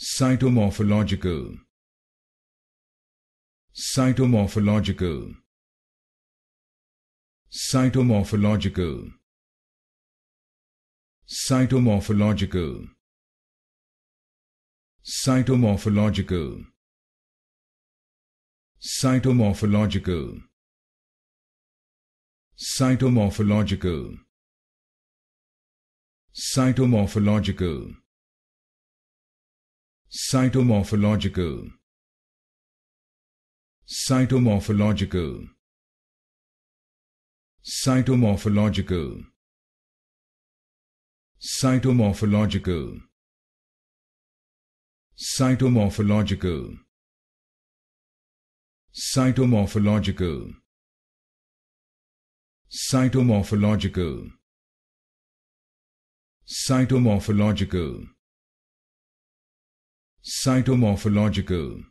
cytomorphological cytomorphological cytomorphological cytomorphological cytomorphological cytomorphological cytomorphological cytomorphological Cytomorphological Cytomorphological Cytomorphological Cytomorphological Cytomorphological Cytomorphological Cytomorphological Cytomorphological Cytomorphological